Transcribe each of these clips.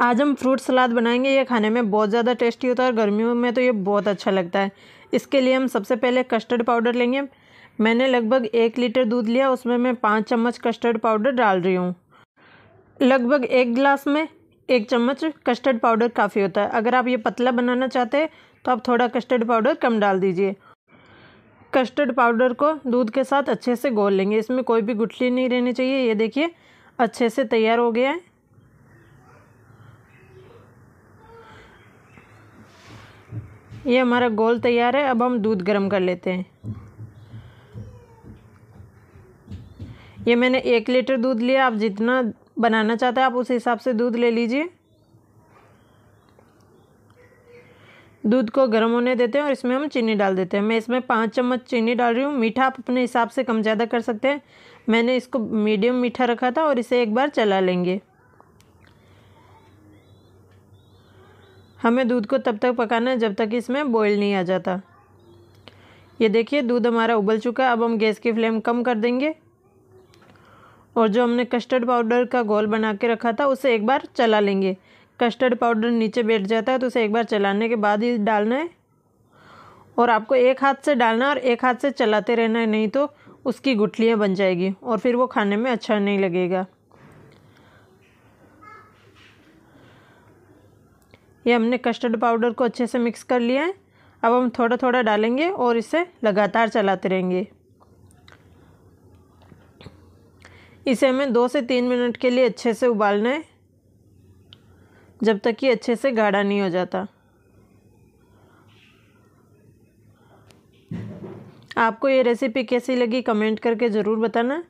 आज हम fruit salad बनाएंगे ये खाने में बहुत ज़्यादा टेस्टी होता है और गर्मियों में तो ये बहुत अच्छा लगता है इसके लिए हम सबसे पहले कस्टर्ड पाउडर लेंगे मैंने लगभग एक लीटर दूध लिया उसमें मैं पाँच चम्मच कस्टर्ड पाउडर डाल रही हूँ लगभग एक गिलास में एक चम्मच कस्टर्ड पाउडर काफ़ी होता है अगर आप ये पतला बनाना चाहते हैं तो आप थोड़ा कस्टर्ड पाउडर कम डाल दीजिए कस्टर्ड पाउडर को दूध के साथ अच्छे से घोल लेंगे इसमें कोई भी गुठली नहीं रहनी चाहिए ये देखिए अच्छे से तैयार हो गया है ये हमारा गोल तैयार है अब हम दूध गर्म कर लेते हैं ये मैंने एक लीटर दूध लिया आप जितना बनाना चाहते हैं आप उस हिसाब से दूध ले लीजिए दूध को गर्म होने देते हैं और इसमें हम चीनी डाल देते हैं मैं इसमें पाँच चम्मच चीनी डाल रही हूँ मीठा आप अपने हिसाब से कम ज़्यादा कर सकते हैं मैंने इसको मीडियम मीठा रखा था और इसे एक बार चला लेंगे हमें दूध को तब तक पकाना है जब तक इसमें बॉयल नहीं आ जाता ये देखिए दूध हमारा उबल चुका है अब हम गैस की फ्लेम कम कर देंगे और जो हमने कस्टर्ड पाउडर का गोल बना के रखा था उसे एक बार चला लेंगे कस्टर्ड पाउडर नीचे बैठ जाता है तो उसे एक बार चलाने के बाद ही डालना है और आपको एक हाथ से डालना और एक हाथ से चलाते रहना है नहीं तो उसकी गुठलियाँ बन जाएगी और फिर वो खाने में अच्छा नहीं लगेगा ये हमने कस्टर्ड पाउडर को अच्छे से मिक्स कर लिया है अब हम थोड़ा थोड़ा डालेंगे और इसे लगातार चलाते रहेंगे इसे हमें दो से तीन मिनट के लिए अच्छे से उबालना है जब तक कि अच्छे से गाढ़ा नहीं हो जाता आपको ये रेसिपी कैसी लगी कमेंट करके ज़रूर बताना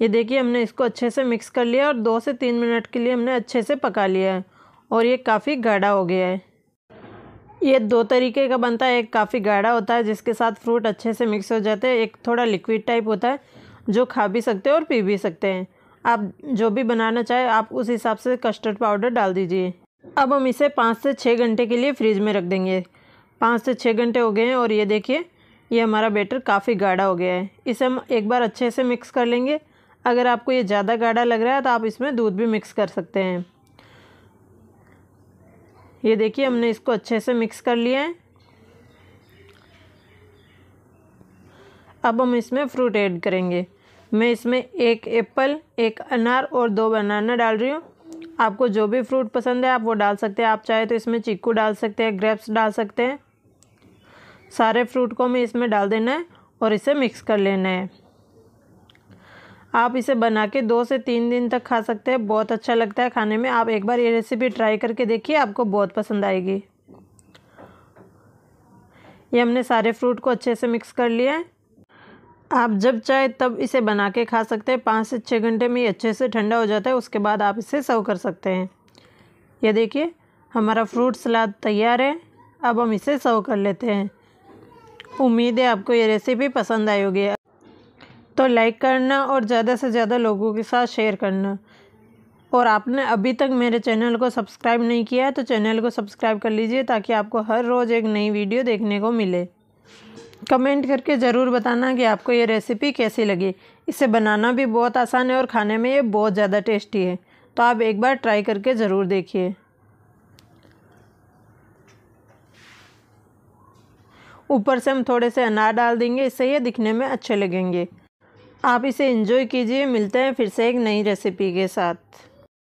ये देखिए हमने इसको अच्छे से मिक्स कर लिया और दो से तीन मिनट के लिए हमने अच्छे से पका लिया है और ये काफ़ी गाढ़ा हो गया है ये दो तरीके का बनता है एक काफ़ी गाढ़ा होता है जिसके साथ फ्रूट अच्छे से मिक्स हो जाते हैं एक थोड़ा लिक्विड टाइप होता है जो खा भी सकते हैं और पी भी सकते हैं आप जो भी बनाना चाहे आप उस हिसाब से कस्टर्ड पाउडर डाल दीजिए अब हम इसे पाँच से छः घंटे के लिए फ्रिज में रख देंगे पाँच से छः घंटे हो गए हैं और ये देखिए ये हमारा बेटर काफ़ी गाढ़ा हो गया है इसे हम एक बार अच्छे से मिक्स कर लेंगे अगर आपको ये ज़्यादा गाढ़ा लग रहा है तो आप इसमें दूध भी मिक्स कर सकते हैं ये देखिए हमने इसको अच्छे से मिक्स कर लिया है अब हम इसमें फ्रूट ऐड करेंगे मैं इसमें एक एप्पल एक अनार और दो बनाना डाल रही हूँ आपको जो भी फ्रूट पसंद है आप वो डाल सकते हैं आप चाहे तो इसमें चीकू डाल सकते हैं ग्रेप्स डाल सकते हैं सारे फ्रूट को हमें इसमें डाल देना है और इसे मिक्स कर लेना है आप इसे बना के दो से तीन दिन तक खा सकते हैं बहुत अच्छा लगता है खाने में आप एक बार ये रेसिपी ट्राई करके देखिए आपको बहुत पसंद आएगी ये हमने सारे फ्रूट को अच्छे से मिक्स कर लिया है आप जब चाहे तब इसे बना के खा सकते हैं पाँच से छः घंटे में ये अच्छे से ठंडा हो जाता है उसके बाद आप इसे सर्व कर सकते हैं ये देखिए हमारा फ्रूट सलाद तैयार है अब हम इसे सर्व कर लेते हैं उम्मीद है आपको ये रेसिपी पसंद आई होगी तो लाइक करना और ज़्यादा से ज़्यादा लोगों के साथ शेयर करना और आपने अभी तक मेरे चैनल को सब्सक्राइब नहीं किया है तो चैनल को सब्सक्राइब कर लीजिए ताकि आपको हर रोज़ एक नई वीडियो देखने को मिले कमेंट करके ज़रूर बताना कि आपको ये रेसिपी कैसी लगी इसे बनाना भी बहुत आसान है और खाने में ये बहुत ज़्यादा टेस्टी है तो आप एक बार ट्राई करके ज़रूर देखिए ऊपर से हम थोड़े से अनार डाल देंगे इससे ये दिखने में अच्छे लगेंगे आप इसे इन्जॉय कीजिए मिलते हैं फिर से एक नई रेसिपी के साथ